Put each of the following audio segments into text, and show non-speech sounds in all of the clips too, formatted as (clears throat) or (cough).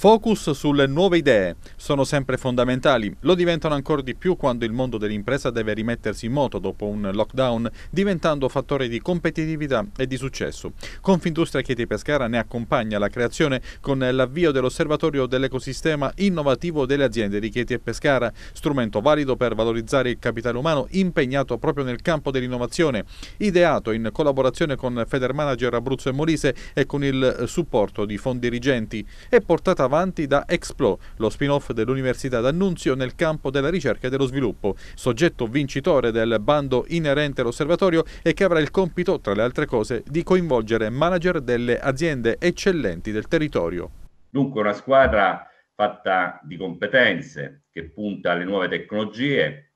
Focus sulle nuove idee sono sempre fondamentali, lo diventano ancora di più quando il mondo dell'impresa deve rimettersi in moto dopo un lockdown, diventando fattore di competitività e di successo. Confindustria Chieti Pescara ne accompagna la creazione con l'avvio dell'osservatorio dell'ecosistema innovativo delle aziende di Chieti e Pescara, strumento valido per valorizzare il capitale umano impegnato proprio nel campo dell'innovazione, ideato in collaborazione con Federmanager Abruzzo e Molise e con il supporto di fondi rigenti e portata avanti avanti da Explo, lo spin-off dell'Università d'Annunzio nel campo della ricerca e dello sviluppo, soggetto vincitore del bando inerente all'osservatorio e che avrà il compito, tra le altre cose, di coinvolgere manager delle aziende eccellenti del territorio. Dunque una squadra fatta di competenze che punta alle nuove tecnologie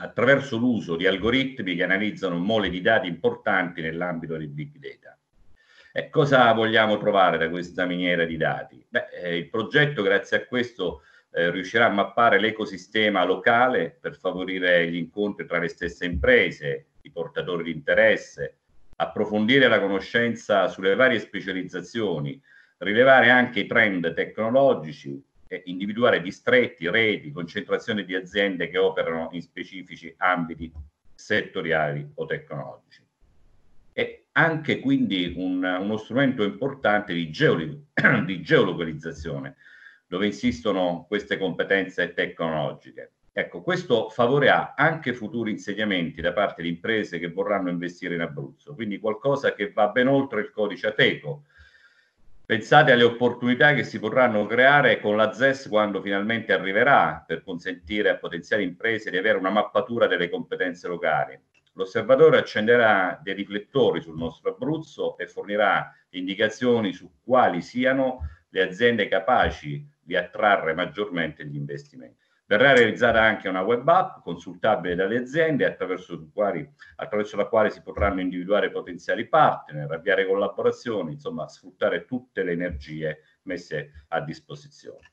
attraverso l'uso di algoritmi che analizzano mole di dati importanti nell'ambito del big data. E cosa vogliamo trovare da questa miniera di dati? Beh, eh, il progetto, grazie a questo, eh, riuscirà a mappare l'ecosistema locale per favorire gli incontri tra le stesse imprese, i portatori di interesse, approfondire la conoscenza sulle varie specializzazioni, rilevare anche i trend tecnologici e individuare distretti, reti, concentrazioni di aziende che operano in specifici ambiti settoriali o tecnologici anche quindi un, uno strumento importante di, geoli, (clears throat) di, geolocalizzazione, dove insistono queste competenze tecnologiche. Ecco, questo favorirà anche futuri insediamenti da parte di imprese che vorranno investire in Abruzzo, quindi qualcosa che va ben oltre il codice Ateco. Pensate alle opportunità che si potranno creare con la ZES quando finalmente arriverà per consentire a potenziali imprese di avere una mappatura delle competenze locali, L'osservatore accenderà dei riflettori sul nostro Abruzzo e fornirà indicazioni su quali siano le aziende capaci di attrarre maggiormente gli investimenti. Verrà realizzata anche una web app consultabile dalle aziende attraverso, quali, attraverso, la quale si potranno individuare potenziali partner, avviare collaborazioni, insomma sfruttare tutte le energie messe a disposizione.